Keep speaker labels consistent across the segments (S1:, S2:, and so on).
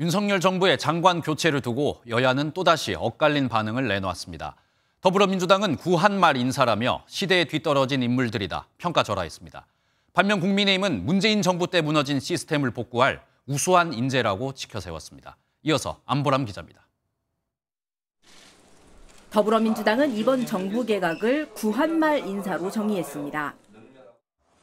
S1: 윤석열 정부의 장관 교체를 두고 여야는 또다시 엇갈린 반응을 내놓았습니다. 더불어민주당은 구한말 인사라며 시대에 뒤떨어진 인물들이다 평가절하했습니다. 반면 국민의힘은 문재인 정부 때 무너진 시스템을 복구할 우수한 인재라고 지켜세웠습니다. 이어서 안보람 기자입니다.
S2: 더불어민주당은 이번 정부 개각을 구한말 인사로 정의했습니다.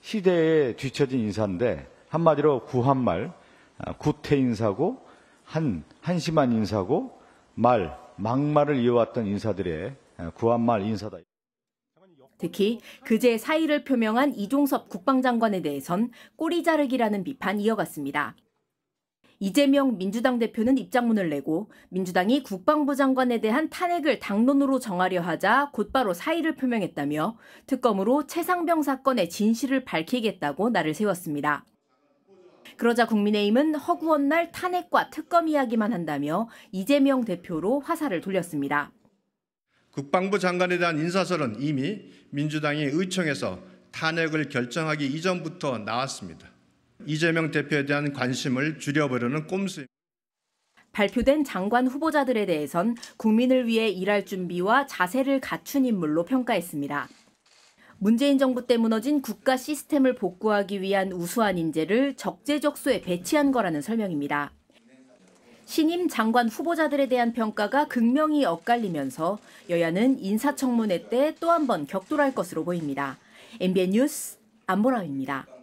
S3: 시대에 뒤처진 인사인데 한마디로 구한말, 아, 구태 인사고 한, 한심한 인사고 말, 막말을 이어왔던 인사들의 구한말 인사다.
S2: 특히 그제 사의를 표명한 이종섭 국방장관에 대해선 꼬리 자르기라는 비판 이어갔습니다. 이재명 민주당 대표는 입장문을 내고 민주당이 국방부 장관에 대한 탄핵을 당론으로 정하려 하자 곧바로 사의를 표명했다며 특검으로 최상병 사건의 진실을 밝히겠다고 날을 세웠습니다. 그러자 국민의힘은 허구원 날 탄핵과 특검 이야기만 한다며 이재명 대표로 화살을 돌렸습니다.
S4: 국방부 장관에 대한 인사설은 이미 민주당이 의총에서 탄핵을 결정하기 이전부터 나왔습니다. 이재명 대표에 대한 관심을 줄여보려는 꼼수입니다.
S2: 발표된 장관 후보자들에 대해선 국민을 위해 일할 준비와 자세를 갖춘 인물로 평가했습니다. 문재인 정부 때 무너진 국가 시스템을 복구하기 위한 우수한 인재를 적재적소에 배치한 거라는 설명입니다. 신임 장관 후보자들에 대한 평가가 극명히 엇갈리면서 여야는 인사청문회 때 또 한 번 격돌할 것으로 보입니다. MBN 뉴스 안보람입니다.